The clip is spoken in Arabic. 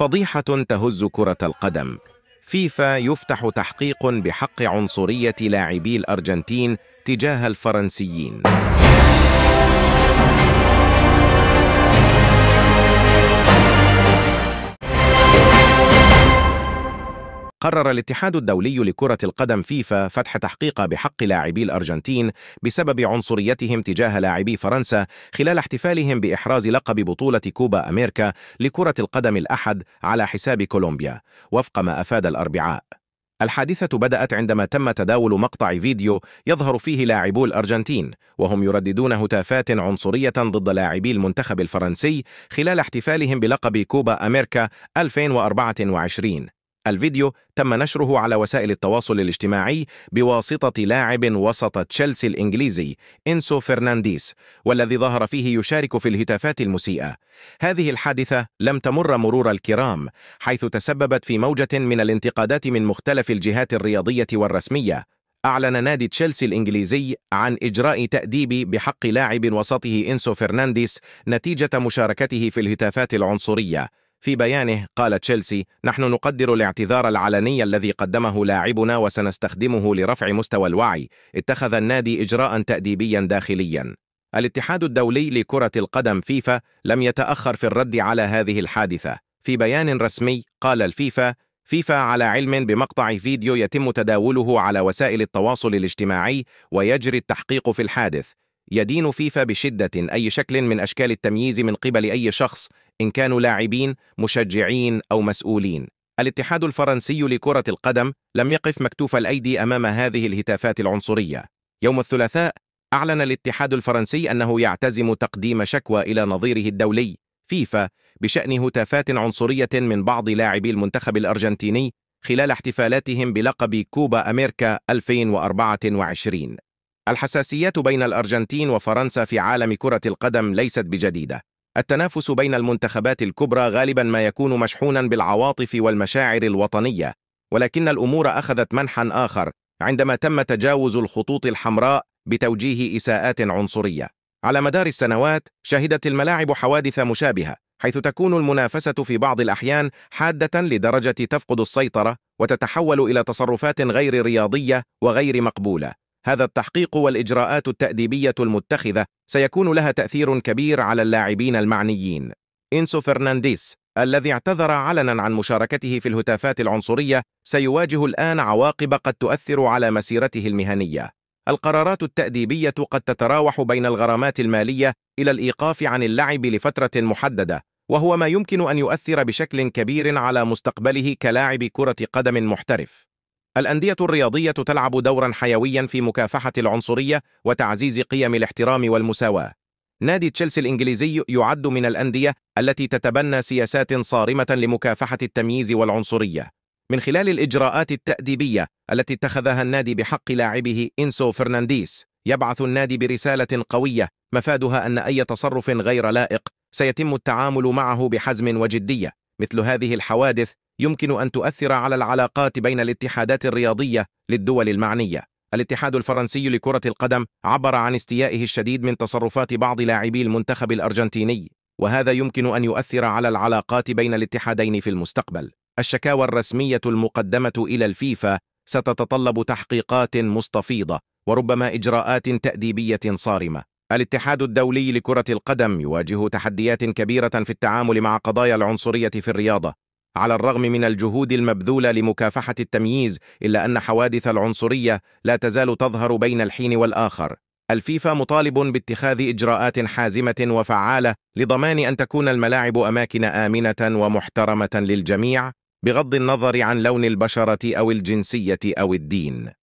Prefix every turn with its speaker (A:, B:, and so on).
A: فضيحة تهز كرة القدم فيفا يفتح تحقيق بحق عنصرية لاعبي الأرجنتين تجاه الفرنسيين قرر الاتحاد الدولي لكرة القدم فيفا فتح تحقيق بحق لاعبي الأرجنتين بسبب عنصريتهم تجاه لاعبي فرنسا خلال احتفالهم بإحراز لقب بطولة كوبا أمريكا لكرة القدم الأحد على حساب كولومبيا وفق ما أفاد الأربعاء الحادثة بدأت عندما تم تداول مقطع فيديو يظهر فيه لاعبو الأرجنتين وهم يرددون هتافات عنصرية ضد لاعبي المنتخب الفرنسي خلال احتفالهم بلقب كوبا أمريكا 2024 الفيديو تم نشره على وسائل التواصل الاجتماعي بواسطة لاعب وسط تشيلسي الإنجليزي إنسو فرنانديز والذي ظهر فيه يشارك في الهتافات المسيئة هذه الحادثة لم تمر مرور الكرام حيث تسببت في موجة من الانتقادات من مختلف الجهات الرياضية والرسمية أعلن نادي تشيلسي الإنجليزي عن إجراء تأديب بحق لاعب وسطه إنسو فرنانديز نتيجة مشاركته في الهتافات العنصرية في بيانه قال تشيلسي نحن نقدر الاعتذار العلني الذي قدمه لاعبنا وسنستخدمه لرفع مستوى الوعي اتخذ النادي إجراء تأديبيا داخليا الاتحاد الدولي لكرة القدم فيفا لم يتأخر في الرد على هذه الحادثة في بيان رسمي قال الفيفا فيفا على علم بمقطع فيديو يتم تداوله على وسائل التواصل الاجتماعي ويجري التحقيق في الحادث يدين فيفا بشدة أي شكل من أشكال التمييز من قبل أي شخص إن كانوا لاعبين، مشجعين أو مسؤولين. الاتحاد الفرنسي لكرة القدم لم يقف مكتوف الأيدي أمام هذه الهتافات العنصرية. يوم الثلاثاء أعلن الاتحاد الفرنسي أنه يعتزم تقديم شكوى إلى نظيره الدولي فيفا بشأن هتافات عنصرية من بعض لاعبي المنتخب الأرجنتيني خلال احتفالاتهم بلقب كوبا أمريكا 2024 الحساسيات بين الأرجنتين وفرنسا في عالم كرة القدم ليست بجديدة التنافس بين المنتخبات الكبرى غالبا ما يكون مشحونا بالعواطف والمشاعر الوطنية ولكن الأمور أخذت منحا آخر عندما تم تجاوز الخطوط الحمراء بتوجيه إساءات عنصرية على مدار السنوات شهدت الملاعب حوادث مشابهة حيث تكون المنافسة في بعض الأحيان حادة لدرجة تفقد السيطرة وتتحول إلى تصرفات غير رياضية وغير مقبولة هذا التحقيق والإجراءات التأديبية المتخذة سيكون لها تأثير كبير على اللاعبين المعنيين إنسو فرنانديس الذي اعتذر علنا عن مشاركته في الهتافات العنصرية سيواجه الآن عواقب قد تؤثر على مسيرته المهنية القرارات التأديبية قد تتراوح بين الغرامات المالية إلى الإيقاف عن اللعب لفترة محددة وهو ما يمكن أن يؤثر بشكل كبير على مستقبله كلاعب كرة قدم محترف الأندية الرياضية تلعب دورا حيويا في مكافحة العنصرية وتعزيز قيم الاحترام والمساواة نادي تشيلسي الإنجليزي يعد من الأندية التي تتبنى سياسات صارمة لمكافحة التمييز والعنصرية من خلال الإجراءات التأديبية التي اتخذها النادي بحق لاعبه إنسو فرنانديس، يبعث النادي برسالة قوية مفادها أن أي تصرف غير لائق سيتم التعامل معه بحزم وجدية مثل هذه الحوادث يمكن أن تؤثر على العلاقات بين الاتحادات الرياضية للدول المعنية الاتحاد الفرنسي لكرة القدم عبر عن استيائه الشديد من تصرفات بعض لاعبي المنتخب الأرجنتيني وهذا يمكن أن يؤثر على العلاقات بين الاتحادين في المستقبل الشكاوى الرسمية المقدمة إلى الفيفا ستتطلب تحقيقات مستفيضة وربما إجراءات تأديبية صارمة الاتحاد الدولي لكرة القدم يواجه تحديات كبيرة في التعامل مع قضايا العنصرية في الرياضة على الرغم من الجهود المبذولة لمكافحة التمييز إلا أن حوادث العنصرية لا تزال تظهر بين الحين والآخر الفيفا مطالب باتخاذ إجراءات حازمة وفعالة لضمان أن تكون الملاعب أماكن آمنة ومحترمة للجميع بغض النظر عن لون البشرة أو الجنسية أو الدين